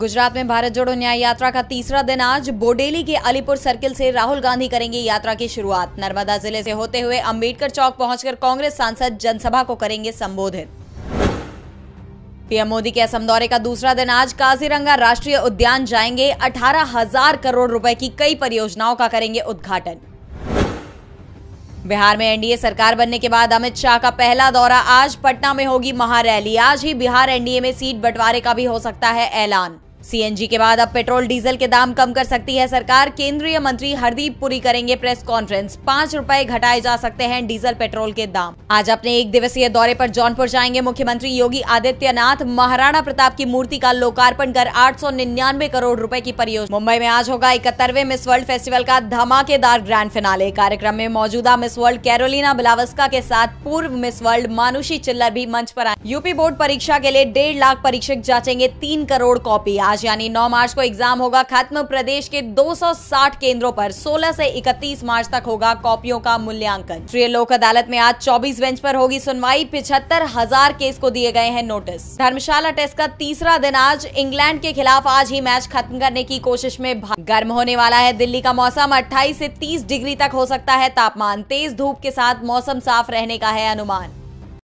गुजरात में भारत जोड़ो न्याय यात्रा का तीसरा दिन आज बोडेली के अलीपुर सर्किल से राहुल गांधी करेंगे यात्रा की शुरुआत नर्मदा जिले से होते हुए अंबेडकर चौक पहुंचकर कांग्रेस सांसद जनसभा को करेंगे संबोधित पीएम मोदी के असम दौरे का दूसरा दिन आज काजीरंगा राष्ट्रीय उद्यान जाएंगे अठारह हजार करोड़ रुपए की कई परियोजनाओं का करेंगे उद्घाटन बिहार में एनडीए सरकार बनने के बाद अमित शाह का पहला दौरा आज पटना में होगी महारैली आज ही बिहार एनडीए में सीट बंटवारे का भी हो सकता है ऐलान सीएनजी के बाद अब पेट्रोल डीजल के दाम कम कर सकती है सरकार केंद्रीय मंत्री हरदीप पुरी करेंगे प्रेस कॉन्फ्रेंस पांच रूपए घटाए जा सकते हैं डीजल पेट्रोल के दाम आज अपने एक दिवसीय दौरे पर जौनपुर जाएंगे मुख्यमंत्री योगी आदित्यनाथ महाराणा प्रताप की मूर्ति का लोकार्पण कर आठ करोड़ रूपए की परियोजना मुंबई में आज होगा इकहत्तरवे मिस वर्ल्ड फेस्टिवल का धमाकेदार ग्रैंड फिनाले कार्यक्रम में मौजूदा मिस वर्ल्ड कैरोलिना बिलावस्का के साथ पूर्व मिस वर्ल्ड मानुषी चिल्लर भी मंच पर आए यूपी बोर्ड परीक्षा के लिए डेढ़ लाख परीक्षक जांचेंगे तीन करोड़ कॉपी आज मार्च यानी 9 मार्च को एग्जाम होगा खत्म प्रदेश के 260 केंद्रों पर 16 से 31 मार्च तक होगा कॉपियों का मूल्यांकन श्री लोक अदालत में आज 24 बेंच पर होगी सुनवाई पिछहत्तर हजार केस को दिए गए हैं नोटिस धर्मशाला टेस्ट का तीसरा दिन आज इंग्लैंड के खिलाफ आज ही मैच खत्म करने की कोशिश में गर्म होने वाला है दिल्ली का मौसम अट्ठाईस ऐसी तीस डिग्री तक हो सकता है तापमान तेज धूप के साथ मौसम साफ रहने का है अनुमान